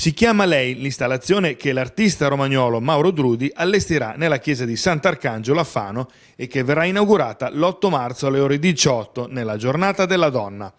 Si chiama lei l'installazione che l'artista romagnolo Mauro Drudi allestirà nella chiesa di Sant'Arcangelo a Fano e che verrà inaugurata l'8 marzo alle ore 18 nella giornata della donna.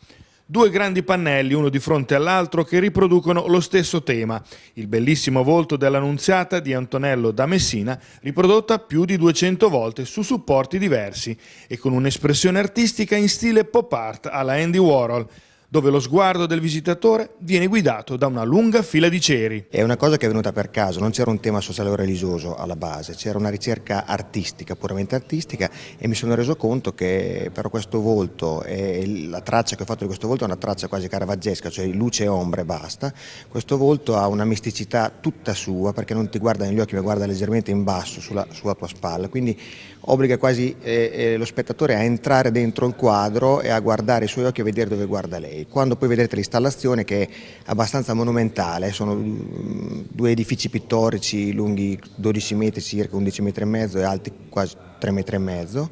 Due grandi pannelli, uno di fronte all'altro, che riproducono lo stesso tema, il bellissimo volto dell'Annunziata di Antonello da Messina, riprodotta più di 200 volte su supporti diversi e con un'espressione artistica in stile pop art alla Andy Warhol, dove lo sguardo del visitatore viene guidato da una lunga fila di ceri. È una cosa che è venuta per caso, non c'era un tema sociale o religioso alla base, c'era una ricerca artistica, puramente artistica e mi sono reso conto che però questo volto e la traccia che ho fatto di questo volto è una traccia quasi caravaggesca, cioè luce e ombre e basta, questo volto ha una misticità tutta sua perché non ti guarda negli occhi ma guarda leggermente in basso sulla, sulla tua spalla, quindi obbliga quasi eh, eh, lo spettatore a entrare dentro il quadro e a guardare i suoi occhi e a vedere dove guarda lei quando poi vedrete l'installazione che è abbastanza monumentale, sono mm, due edifici pittorici lunghi 12 metri circa, 11 metri e mezzo e alti quasi 3 metri e mezzo,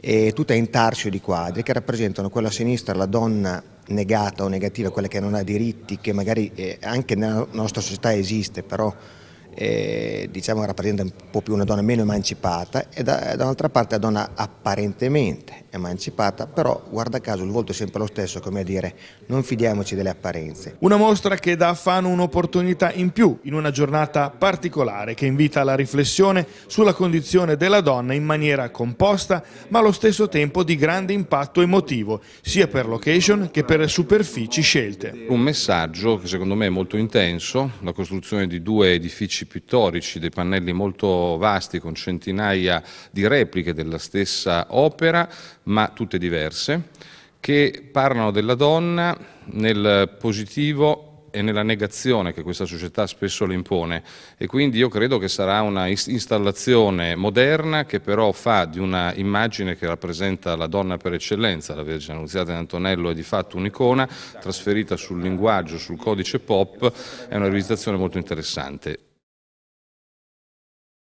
e tutta in tarcio di quadri che rappresentano quella a sinistra, la donna negata o negativa, quella che non ha diritti, che magari eh, anche nella nostra società esiste, però eh, diciamo rappresenta un po' più una donna meno emancipata e da, da un'altra parte la donna apparentemente emancipata, però guarda caso il volto è sempre lo stesso, come a dire non fidiamoci delle apparenze. Una mostra che dà a Fano un'opportunità in più in una giornata particolare che invita alla riflessione sulla condizione della donna in maniera composta ma allo stesso tempo di grande impatto emotivo, sia per location che per superfici scelte. Un messaggio che secondo me è molto intenso, la costruzione di due edifici pittorici, dei pannelli molto vasti con centinaia di repliche della stessa opera, ma tutte diverse, che parlano della donna nel positivo e nella negazione che questa società spesso le impone e quindi io credo che sarà una installazione moderna che però fa di una immagine che rappresenta la donna per eccellenza, la Vergine Annunziata di Antonello è di fatto un'icona trasferita sul linguaggio, sul codice pop, è una rivisitazione molto interessante.